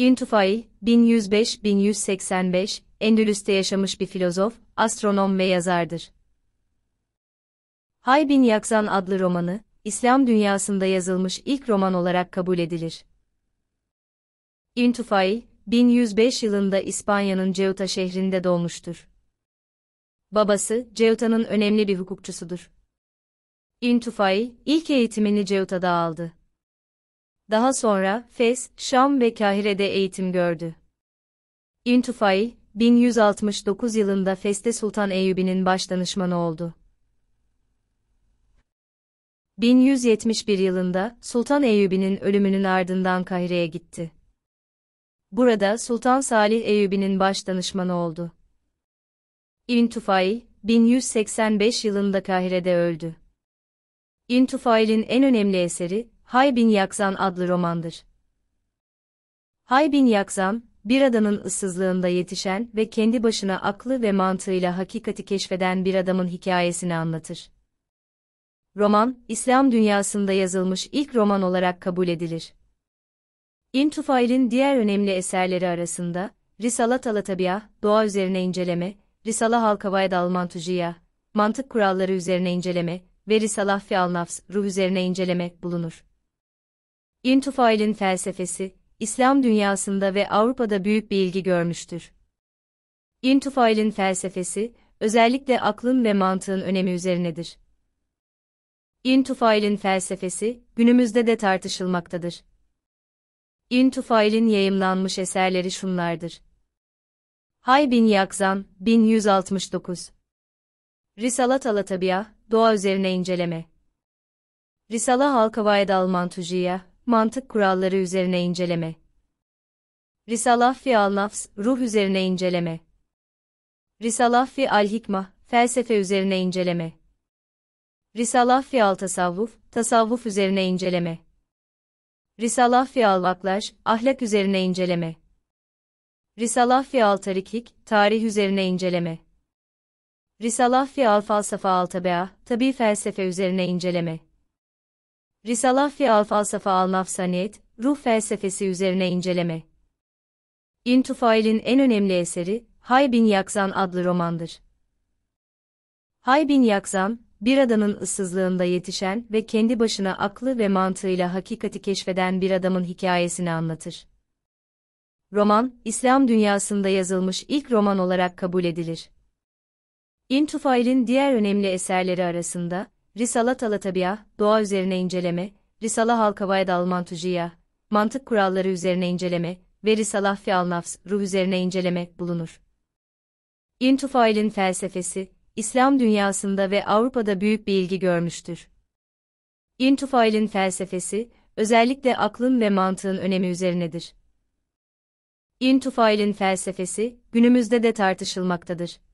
Yüntufay, 1105-1185, Endülüs'te yaşamış bir filozof, astronom ve yazardır. Hay bin Yakzan adlı romanı, İslam dünyasında yazılmış ilk roman olarak kabul edilir. Yüntufay, 1105 yılında İspanya'nın Ceuta şehrinde doğmuştur. Babası, Ceuta'nın önemli bir hukukçusudur. Intufay, ilk eğitimini Ceuta'da aldı. Daha sonra Fes, Şam ve Kahire'de eğitim gördü. İntufai, 1169 yılında Fes'te Sultan Eyyubi'nin başdanışmanı oldu. 1171 yılında Sultan Eyyubi'nin ölümünün ardından Kahire'ye gitti. Burada Sultan Salih Eyyubi'nin başdanışmanı oldu. İntufai, 1185 yılında Kahire'de öldü. İntufail'in en önemli eseri, Haybin Yakzan adlı romandır. Haybin Yakzan, bir adanın ıssızlığında yetişen ve kendi başına aklı ve mantığıyla hakikati keşfeden bir adamın hikayesini anlatır. Roman, İslam dünyasında yazılmış ilk roman olarak kabul edilir. İntufail'in diğer önemli eserleri arasında, Risala Alatabiyah, Doğa Üzerine inceleme), Risala Halkavayd Almantujiya, Mantık Kuralları Üzerine inceleme), ve Risalah Fi Alnafs, Ruh Üzerine inceleme) bulunur. İntufail'in felsefesi, İslam dünyasında ve Avrupa'da büyük bir ilgi görmüştür. İntufail'in felsefesi, özellikle aklın ve mantığın önemi üzerinedir. İntufail'in felsefesi, günümüzde de tartışılmaktadır. İntufail'in yayımlanmış eserleri şunlardır. Hay bin Yakzan, 1169 Risalat Alatabiya, Doğa Üzerine inceleme. Risala Halkavayd Almantujiya, mantık kuralları üzerine inceleme. Risalah fi al-nafs, ruh üzerine inceleme. Risalah fi al-hikmah, felsefe üzerine inceleme. Risalah fi al-tasavvuf, tasavvuf üzerine inceleme. Risalah fi al-vaklaş, ahlak üzerine inceleme. Risalah fi al-tarikik, tarih üzerine inceleme. Risalah fi al-falsafa al-tabiah, tabi felsefe üzerine inceleme. Risalah fi al-falsafa al-nafsaniyet, ruh felsefesi üzerine inceleme. İntufail'in en önemli eseri, Hay bin Yakzan adlı romandır. Hay bin Yakzan, bir adamın ıssızlığında yetişen ve kendi başına aklı ve mantığıyla hakikati keşfeden bir adamın hikayesini anlatır. Roman, İslam dünyasında yazılmış ilk roman olarak kabul edilir. İntufail'in diğer önemli eserleri arasında, Risala Talatabia, Doğa Üzerine inceleme, Risala Halkavayd Almantujiya, Mantık Kuralları Üzerine inceleme ve Risala Fi Alnafs, Ruh Üzerine inceleme bulunur. İntufail'in felsefesi, İslam dünyasında ve Avrupa'da büyük bir ilgi görmüştür. İntufail'in felsefesi, özellikle aklın ve mantığın önemi üzerinedir. İntufail'in felsefesi, günümüzde de tartışılmaktadır.